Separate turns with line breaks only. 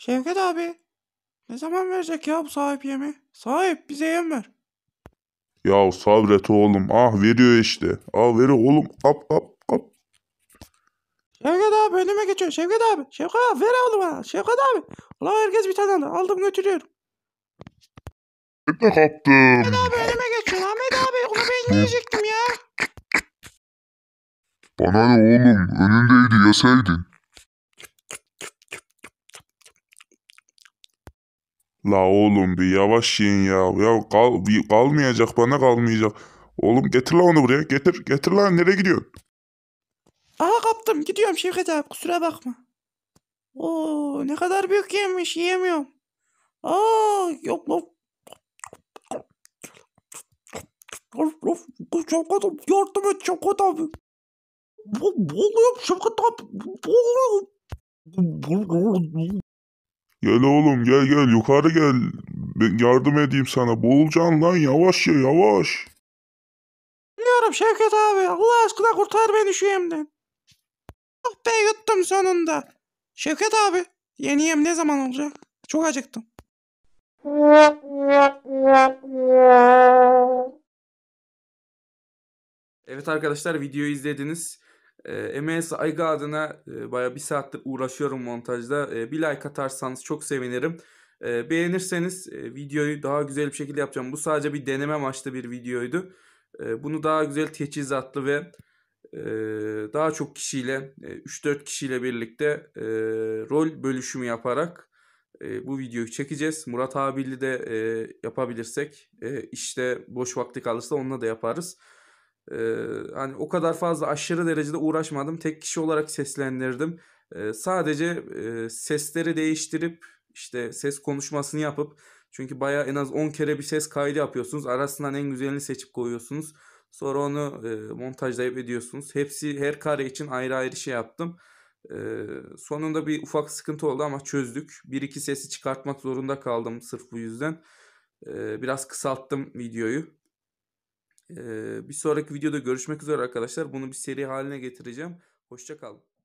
Şevket abi ne zaman verecek ya bu sahip yemi? Sahip bize yem ver.
Ya sabret oğlum. Ah veriyor işte. Ah veri oğlum. Ap ap ap.
Şevket abi önüme geçiyor. Şevket abi. Şevket abi ver oğlum bana. Şevket abi. Ulan herkes bir tane aldı. Aldım götürüyorum.
Ne de kaptım. Ahmet abi önüme geçiyor. Ahmet abi onu ben yiyecektim ya. Bana ne oğlum? Önündeydi yeseydin. La oğlum bir yavaş yiyin ya. Ya kal, bir kalmayacak bana kalmayacak. Oğlum getir la onu buraya. Getir getir la nereye gidiyorsun?
Aha kaptım gidiyorum Şevket abi kusura bakma. Oo ne kadar büyük yemiş yiyemiyorum. Aa yok yok. Şevket abi yardım et Şevket abi. Boğuluyorum Şevket abi.
bu Gel oğlum gel gel yukarı gel. Ben yardım edeyim sana. Boğulacaksın lan yavaş ya yavaş.
Bilmiyorum Şevket abi. Allah aşkına kurtar beni şu yemden. Ah be yuttum sonunda. Şevket abi yeni yem ne zaman olacak? Çok acıktım.
Evet arkadaşlar videoyu izlediniz. Ee, e, MSI Aygard'ına e, baya bir saattir uğraşıyorum montajda. E, bir like atarsanız çok sevinirim. E, beğenirseniz e, videoyu daha güzel bir şekilde yapacağım. Bu sadece bir deneme amaçlı bir videoydu. E, bunu daha güzel teçhizatlı ve e, daha çok kişiyle, e, 3-4 kişiyle birlikte e, rol bölüşümü yaparak e, bu videoyu çekeceğiz. Murat abiyle de e, yapabilirsek, e, işte boş vakti kalırsa onunla da yaparız. Ee, hani o kadar fazla aşırı derecede uğraşmadım. Tek kişi olarak seslendirdim. Ee, sadece e, sesleri değiştirip işte ses konuşmasını yapıp çünkü baya en az 10 kere bir ses kaydı yapıyorsunuz. Arasından en güzelini seçip koyuyorsunuz. Sonra onu e, montajlayıp ediyorsunuz. Hepsi her kare için ayrı ayrı şey yaptım. E, sonunda bir ufak sıkıntı oldu ama çözdük. Bir iki sesi çıkartmak zorunda kaldım sırf bu yüzden. E, biraz kısalttım videoyu. Ee, bir sonraki videoda görüşmek üzere arkadaşlar. Bunu bir seri haline getireceğim. Hoşça Hoşçakalın.